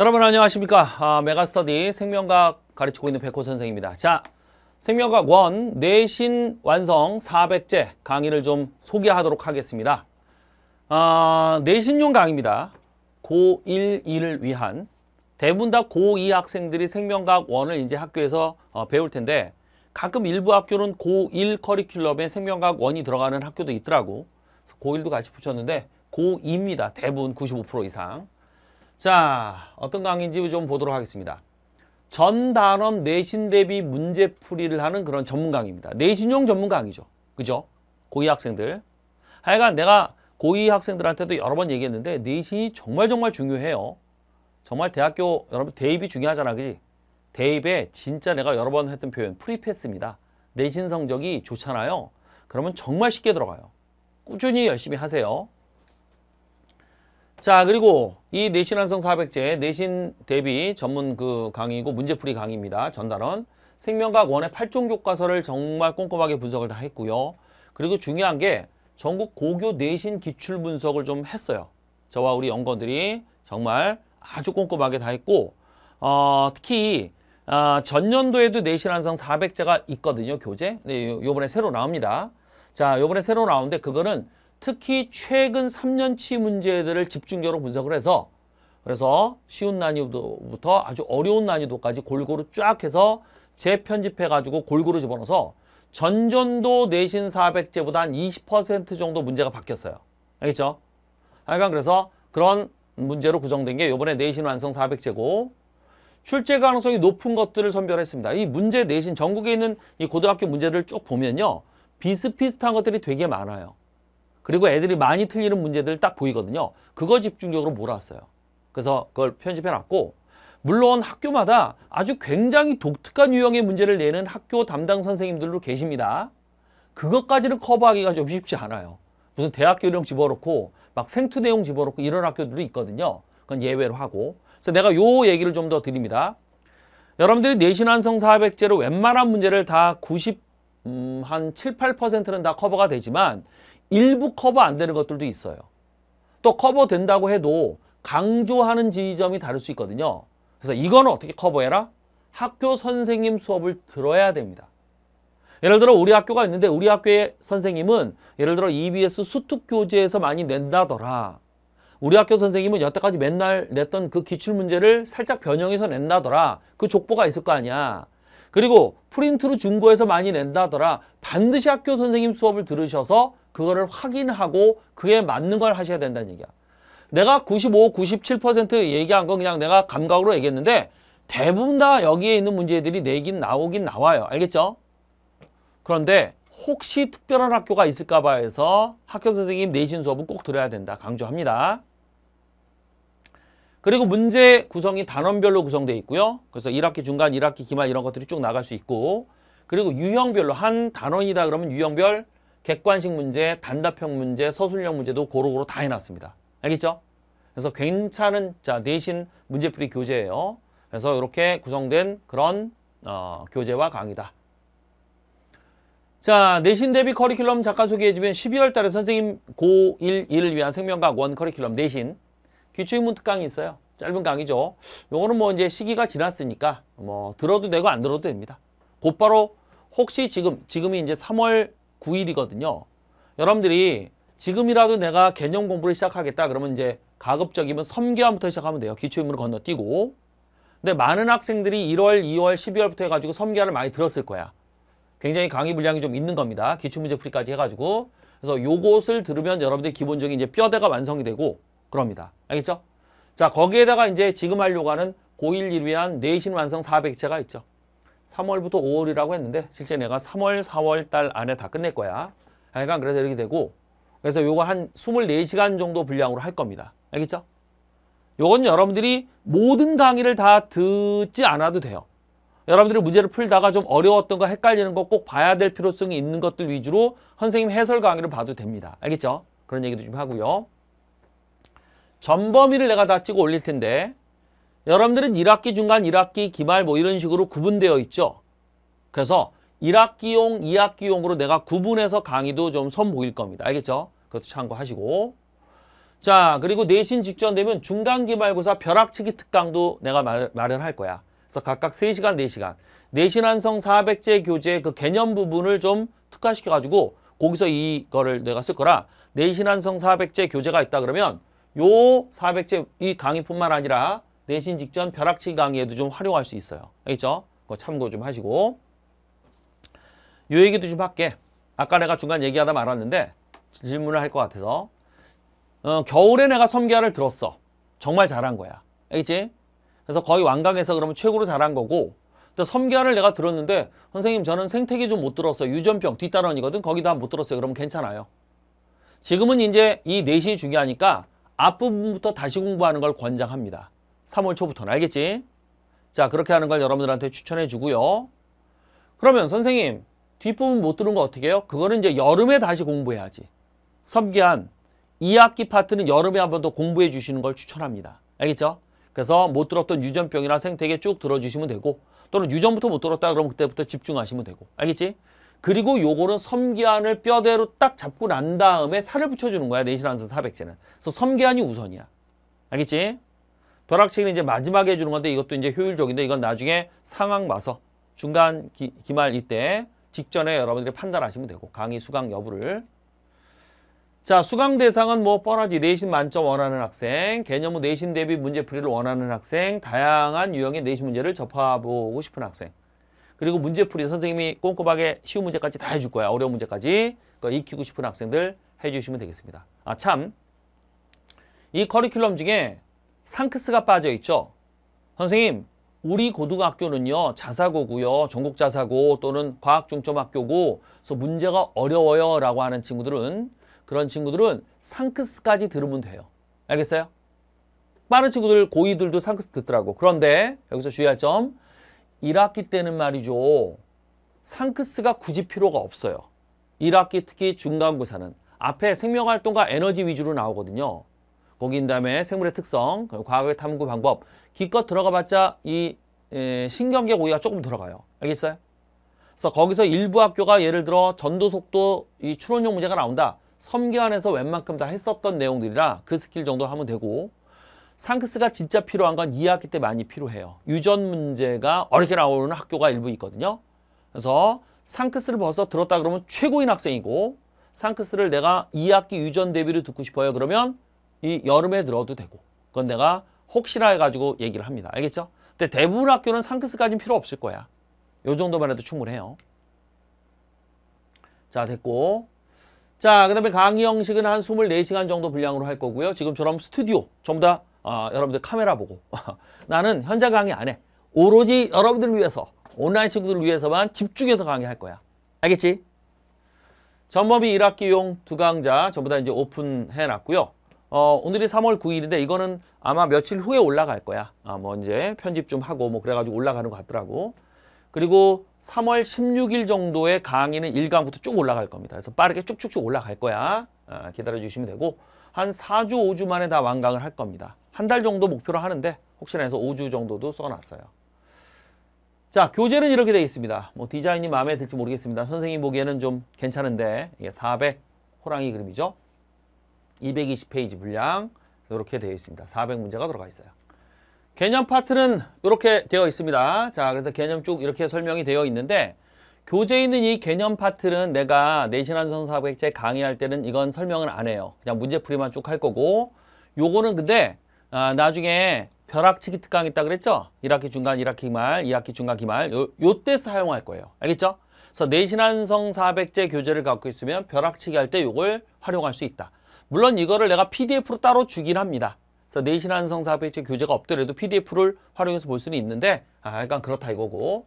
여러분 안녕하십니까 아, 메가스터디 생명과학 가르치고 있는 백호 선생입니다 자 생명과학 원 내신 완성 400제 강의를 좀 소개하도록 하겠습니다 아, 내신용 강의입니다 고1, 2를 위한 대부분 다 고2 학생들이 생명과학 원을 이제 학교에서 어, 배울 텐데 가끔 일부 학교는 고1 커리큘럼에 생명과학 원이 들어가는 학교도 있더라고 고1도 같이 붙였는데 고2입니다 대부분 95% 이상 자, 어떤 강의인지 좀 보도록 하겠습니다. 전단원 내신 대비 문제풀이를 하는 그런 전문 강의입니다. 내신용 전문 강의죠. 그죠? 고2 학생들. 하여간 내가 고2 학생들한테도 여러 번 얘기했는데 내신이 정말 정말 중요해요. 정말 대학교 여러분 대입이 중요하잖아. 그지? 대입에 진짜 내가 여러 번 했던 표현 프리패스입니다. 내신 성적이 좋잖아요. 그러면 정말 쉽게 들어가요. 꾸준히 열심히 하세요. 자 그리고 이내신완성 400제 내신 대비 전문 그 강의고 문제풀이 강의입니다. 전단원 생명과학 원의 8종 교과서를 정말 꼼꼼하게 분석을 다 했고요. 그리고 중요한 게 전국 고교 내신 기출 분석을 좀 했어요. 저와 우리 연구원들이 정말 아주 꼼꼼하게 다 했고 어, 특히 어, 전년도에도 내신 완성 400제가 있거든요. 교재. 네, 요, 요번에 새로 나옵니다. 자, 요번에 새로 나오는데 그거는 특히 최근 3년치 문제들을 집중적으로 분석을 해서 그래서 쉬운 난이도부터 아주 어려운 난이도까지 골고루 쫙 해서 재편집해가지고 골고루 집어넣어서 전전도 내신 400제보다 한 20% 정도 문제가 바뀌었어요. 알겠죠? 하여간 그래서 그런 문제로 구성된 게 이번에 내신 완성 400제고 출제 가능성이 높은 것들을 선별했습니다. 이 문제 내신 전국에 있는 이 고등학교 문제를 쭉 보면요. 비슷비슷한 것들이 되게 많아요. 그리고 애들이 많이 틀리는 문제들 딱 보이거든요. 그거 집중적으로 몰았어요. 그래서 그걸 편집해놨고 물론 학교마다 아주 굉장히 독특한 유형의 문제를 내는 학교 담당 선생님들도 계십니다. 그것까지는 커버하기가 좀 쉽지 않아요. 무슨 대학교 내용 집어넣고 막 생투 내용 집어넣고 이런 학교들도 있거든요. 그건 예외로 하고. 그래서 내가 요 얘기를 좀 더 드립니다. 여러분들이 내신완성 400제로 웬만한 문제를 다 90, 음, 한 7, 8%는 다 커버가 되지만 일부 커버 안 되는 것들도 있어요. 또 커버 된다고 해도 강조하는 지점이 다를 수 있거든요. 그래서 이건 어떻게 커버해라? 학교 선생님 수업을 들어야 됩니다. 예를 들어 우리 학교가 있는데 우리 학교의 선생님은 예를 들어 EBS 수특 교재에서 많이 낸다더라. 우리 학교 선생님은 여태까지 맨날 냈던 그 기출문제를 살짝 변형해서 낸다더라. 그 족보가 있을 거 아니야. 그리고 프린트로 중고에서 많이 낸다더라. 반드시 학교 선생님 수업을 들으셔서 그거를 확인하고 그에 맞는 걸 하셔야 된다는 얘기야. 내가 95, 97% 얘기한 건 그냥 내가 감각으로 얘기했는데 대부분 다 여기에 있는 문제들이 내긴 나오긴 나와요. 알겠죠? 그런데 혹시 특별한 학교가 있을까 봐 해서 학교 선생님 내신 수업은 꼭 들어야 된다. 강조합니다. 그리고 문제 구성이 단원별로 구성되어 있고요. 그래서 1학기 중간, 1학기 기말 이런 것들이 쭉 나갈 수 있고 그리고 유형별로 한 단원이다 그러면 유형별 객관식 문제, 단답형 문제, 서술형 문제도 고루고루 다 해놨습니다. 알겠죠? 그래서 괜찮은 자 내신 문제풀이 교재예요. 그래서 이렇게 구성된 그런 어, 교재와 강의다. 자 내신 대비 커리큘럼 잠깐 소개해주면 12월 달에 선생님 고1, 1을 위한 생명과학 원 커리큘럼 내신 기초인문 특강이 있어요. 짧은 강의죠. 요거는 뭐 이제 시기가 지났으니까 뭐 들어도 되고 안 들어도 됩니다. 곧바로 혹시 지금 지금이 이제 3월 9일이거든요. 여러분들이 지금이라도 내가 개념 공부를 시작하겠다 그러면 이제 가급적이면 섬계함부터 시작하면 돼요. 기초인문을 건너뛰고. 근데 많은 학생들이 1월, 2월, 12월부터 해가지고 섬계함을 많이 들었을 거야. 굉장히 강의 분량이 좀 있는 겁니다. 기출문제 풀이까지 해가지고. 그래서 요것을 들으면 여러분들 기본적인 이제 뼈대가 완성이 되고 그럽니다. 알겠죠? 자, 거기에다가 이제 지금 하려고 하는 고1 1위한 내신 완성 400제가 있죠. 3월부터 5월이라고 했는데 실제 내가 3월, 4월 달 안에 다 끝낼 거야. 그러니까 그래서 이렇게 되고 그래서 요거 한 24시간 정도 분량으로 할 겁니다. 알겠죠? 요건 여러분들이 모든 강의를 다 듣지 않아도 돼요. 여러분들이 문제를 풀다가 좀 어려웠던 거 헷갈리는 거 꼭 봐야 될 필요성이 있는 것들 위주로 선생님 해설 강의를 봐도 됩니다. 알겠죠? 그런 얘기도 좀 하고요. 전범위를 내가 다 찍어 올릴 텐데 여러분들은 1학기 중간, 1학기 기말 뭐 이런 식으로 구분되어 있죠. 그래서 1학기용, 2학기용으로 내가 구분해서 강의도 좀 선보일 겁니다. 알겠죠? 그것도 참고하시고. 자, 그리고 내신 직전 되면 중간기말고사 벼락치기 특강도 내가 마련할 거야. 그래서 각각 3시간, 4시간. 내신 한성 400제 교재 그 개념 부분을 좀 특화시켜가지고 거기서 이거를 내가 쓸 거라 내신 한성 400제 교재가 있다 그러면 요 400제 이 강의뿐만 아니라 내신 직전 벼락치기 강의에도 좀 활용할 수 있어요. 알겠죠? 그거 참고 좀 하시고 요 얘기도 좀 할게. 아까 내가 중간 얘기하다 말았는데 질문을 할 것 같아서 어, 겨울에 내가 섬기화를 들었어. 정말 잘한 거야. 알겠지? 그래서 거의 완강해서 그러면 최고로 잘한 거고 섬기화를 내가 들었는데 선생님 저는 생태계 좀 못 들었어요. 유전병 뒷단원이거든. 거기도 한 못 들었어요. 그러면 괜찮아요. 지금은 이제 이 내신이 중요하니까 앞부분부터 다시 공부하는 걸 권장합니다. 3월 초부터는 알겠지? 자 그렇게 하는 걸 여러분들한테 추천해 주고요. 그러면 선생님 뒷부분 못 들은 거 어떻게 해요? 그거는 이제 여름에 다시 공부해야지. 섬기한 2학기 파트는 여름에 한 번 더 공부해 주시는 걸 추천합니다. 알겠죠? 그래서 못 들었던 유전병이나 생태계 쭉 들어주시면 되고 또는 유전부터 못 들었다 그러면 그때부터 집중하시면 되고 알겠지? 그리고 요거는 섬기안을 뼈대로 딱 잡고 난 다음에 살을 붙여주는 거야 내신한서 400제는 그래서 섬기안이 우선이야 알겠지? 벼락치기는 이제 마지막에 주는 건데 이것도 이제 효율적인데 이건 나중에 상황 봐서 중간 기, 기말 이때 직전에 여러분들이 판단하시면 되고 강의 수강 여부를 자 수강 대상은 뭐 뻔하지 내신 만점 원하는 학생 개념 은 내신 대비 문제 풀이를 원하는 학생 다양한 유형의 내신 문제를 접하고 싶은 학생 그리고 문제 풀이 선생님이 꼼꼼하게 쉬운 문제까지 다 해줄 거야 어려운 문제까지 그 익히고 싶은 학생들 해주시면 되겠습니다 아 참 이 커리큘럼 중에 상크스가 빠져 있죠. 선생님, 우리 고등학교는요. 자사고고요. 전국 자사고 또는 과학 중점 학교고 그래서 문제가 어려워요라고 하는 친구들은 그런 친구들은 상크스까지 들으면 돼요. 알겠어요? 빠른 친구들 고이들도 상크스 듣더라고. 그런데 여기서 주의할 점 1학기 때는 말이죠. 상크스가 굳이 필요가 없어요. 1학기 특히 중간고사는 앞에 생명활동과 에너지 위주로 나오거든요. 거기인 다음에 생물의 특성, 과학의 탐구 방법 기껏 들어가봤자 이 에, 신경계 고의가 조금 들어가요. 알겠어요? 그래서 거기서 일부 학교가 예를 들어 전도속도 이 추론용 문제가 나온다. 섬계안에서 웬만큼 다 했었던 내용들이라 그 스킬 정도 하면 되고 상크스가 진짜 필요한 건 2학기 때 많이 필요해요. 유전 문제가 어렵게 나오는 학교가 일부 있거든요. 그래서 상크스를 벌써 들었다 그러면 최고인 학생이고 상크스를 내가 2학기 유전 대비를 듣고 싶어요. 그러면 이 여름에 들어도 되고 그건 내가 혹시라 해가지고 얘기를 합니다. 알겠죠? 근데 대부분 학교는 상크스까지는 필요 없을 거야. 요 정도만 해도 충분해요. 자 됐고 자, 그 다음에 강의 형식은 한 24시간 정도 분량으로 할 거고요. 지금처럼 스튜디오 전부 다 어, 여러분들 카메라 보고 나는 현장 강의 안 해. 오로지 여러분들을 위해서 온라인 친구들을 위해서만 집중해서 강의할 거야. 알겠지? 전범이 1학기용 두 강좌 전부 다 이제 오픈해놨고요. 어, 오늘이 3월 9일인데 이거는 아마 며칠 후에 올라갈 거야. 아, 뭐 이제 편집 좀 하고 뭐 그래가지고 올라가는 것 같더라고. 그리고 3월 16일 정도의 강의는 1강부터 쭉 올라갈 겁니다. 그래서 빠르게 쭉쭉쭉 올라갈 거야. 아, 기다려주시면 되고 한 4주, 5주 만에 다 완강을 할 겁니다. 한 달 정도 목표로 하는데 혹시나 해서 5주 정도도 써놨어요. 자, 교재는 이렇게 되어 있습니다. 뭐 디자인이 마음에 들지 모르겠습니다. 선생님 보기에는 좀 괜찮은데 이게 400 호랑이 그림이죠. 220페이지 분량 이렇게 되어 있습니다. 400문제가 들어가 있어요. 개념 파트는 이렇게 되어 있습니다. 자, 그래서 개념 쭉 이렇게 설명이 되어 있는데 교재에 있는 이 개념 파트는 내가 내신한 성사백제 강의할 때는 이건 설명을 안 해요. 그냥 문제풀이만 쭉 할 거고 요거는 근데 아, 나중에 벼락치기 특강 있다 그랬죠? 1학기 중간, 1학기 말 2학기 중간 기말 요, 요때 사용할 거예요. 알겠죠? 그래서 내신한성 400제 교재를 갖고 있으면 벼락치기 할 때 요걸 활용할 수 있다. 물론 이거를 내가 PDF로 따로 주긴 합니다. 그래서 내신 한성 사업의체 교재가 없더라도 PDF를 활용해서 볼 수는 있는데 아, 약간 그렇다 이거고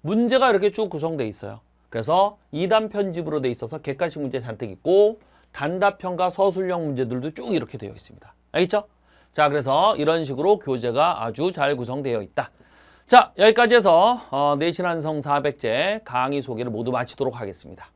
문제가 이렇게 쭉 구성돼 있어요. 그래서 2단 편집으로 돼 있어서 객관식 문제 잔뜩 있고 단답형과 서술형 문제들도 쭉 이렇게 되어 있습니다. 알겠죠? 자 그래서 이런 식으로 교재가 아주 잘 구성되어 있다. 자 여기까지 해서 어, 내신한성 400제 강의 소개를 모두 마치도록 하겠습니다.